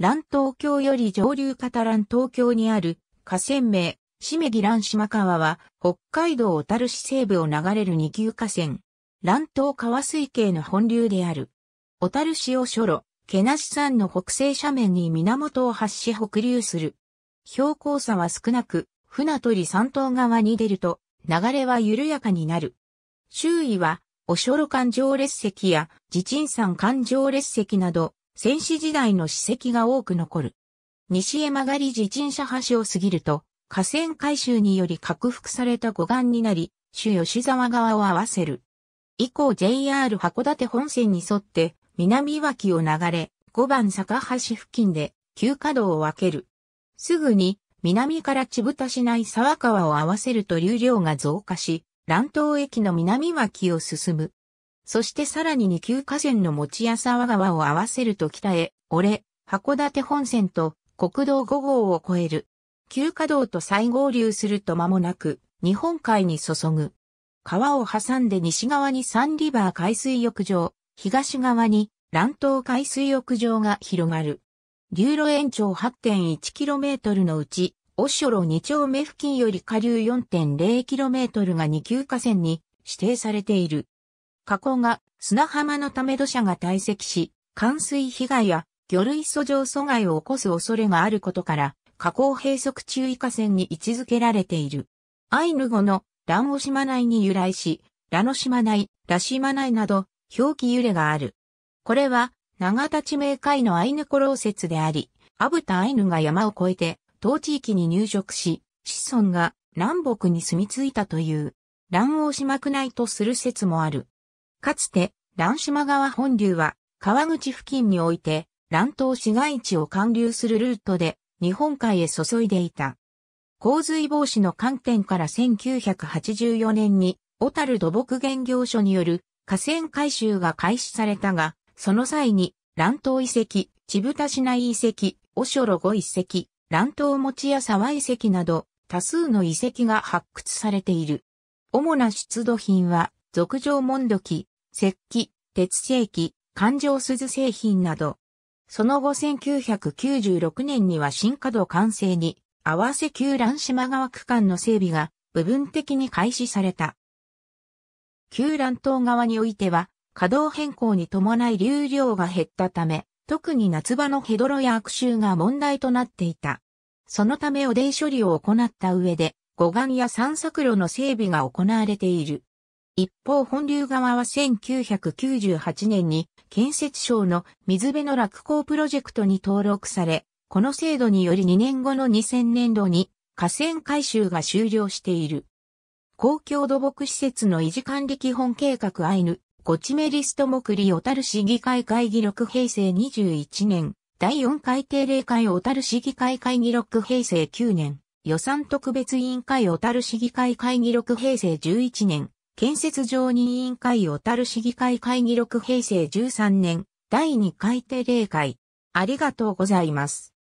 乱東京より上流型乱東京にある河川名、しめぎ乱島川は北海道小樽市西部を流れる二級河川。乱東川水系の本流である。小樽市を所路、なし山の北西斜面に源を発し北流する。標高差は少なく、船取山東側に出ると、流れは緩やかになる。周囲は、おしょろ環状列石や、地鎮山環状列石など、戦死時代の史跡が多く残る。西へ曲がり自陳車橋を過ぎると、河川改修により拡幅された護岸になり、主吉沢側を合わせる。以降 JR 函館本線に沿って南脇を流れ、5番坂橋付近で急稼働を分ける。すぐに南から千ぶた市内沢川を合わせると流量が増加し、乱闘駅の南脇を進む。そしてさらに二級河川の持谷沢川を合わせると北へ、俺、函館本線と国道5号を越える。旧河道と再合流すると間もなく、日本海に注ぐ。川を挟んで西側にサンリバー海水浴場、東側に乱東海水浴場が広がる。流路延長 8.1km のうち、オショロ2丁目付近より下流 4.0km が二級河川に指定されている。河口が砂浜のため土砂が堆積し、冠水被害や魚類素状阻害を起こす恐れがあることから、河口閉塞注意河川に位置づけられている。アイヌ語の乱ン島内に由来し、ラノシマナラシマナなど表記揺れがある。これは長田地名会のアイヌコロ説であり、アブタアイヌが山を越えて当地域に入植し、子孫が南北に住み着いたという、卵黄島区内とする説もある。かつて、蘭島川本流は、川口付近において、乱島市街地を貫流するルートで、日本海へ注いでいた。洪水防止の観点から1984年に、小樽土木原業所による河川改修が開始されたが、その際に、乱島遺跡、千豚市内遺跡、おしょろご遺跡、乱島餅屋沢遺跡など、多数の遺跡が発掘されている。主な出土品は、俗上門土器、石器、鉄製器、環状鈴製品など。その後1996年には新稼働完成に合わせ旧蘭島川区間の整備が部分的に開始された。旧蘭島側においては稼働変更に伴い流量が減ったため、特に夏場のヘドロや悪臭が問題となっていた。そのため汚泥処理を行った上で、護岸や散策路の整備が行われている。一方本流側は1998年に建設省の水辺の落光プロジェクトに登録され、この制度により2年後の2000年度に河川改修が終了している。公共土木施設の維持管理基本計画アイヌ、ゴチメリスト目利小樽市議会会議録平成21年、第4回定例会小樽市議会会議録平成9年、予算特別委員会小樽市議会会議録平成11年、建設常任委員会小樽市議会会議録平成13年第2回定例会。ありがとうございます。